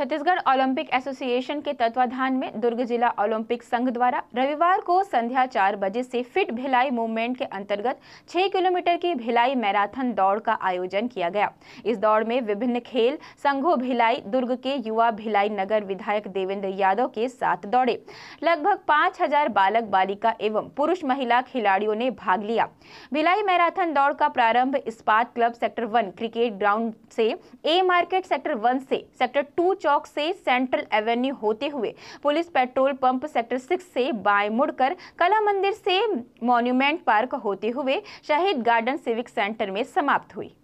Chhattisgarh Olympic association के तत्वाधान में दुर्ग जिला ओलंपिक संघ द्वारा रविवार को संध्या चार बजे से फिट भिलाई मूवमेंट के अंतर्गत छह किलोमीटर की भिलाई मैराथन दौड़ का आयोजन किया गया इस दौड़ में विभिन्न खेल संघों भिलाई दुर्ग के युवा भिलाई नगर विधायक देवेंद्र यादव के साथ दौड़े लगभग पांच हजार बालक बालिका एवं पुरुष महिला खिलाड़ियों ने भाग लिया भिलाई मैराथन दौड़ का प्रारंभ Ispat club sector one cricket ground से ए मार्केट सेक्टर वन से सेक्टर टू चौक से सेंट्रल एवेन्यू होते हुए police petrol pump sector six से बाएं मुड़कर कला मंदिर से मॉन्यूमेंट पार्क होते हुए शहीद गार्डन सिविक सेंटर में समाप्त हुई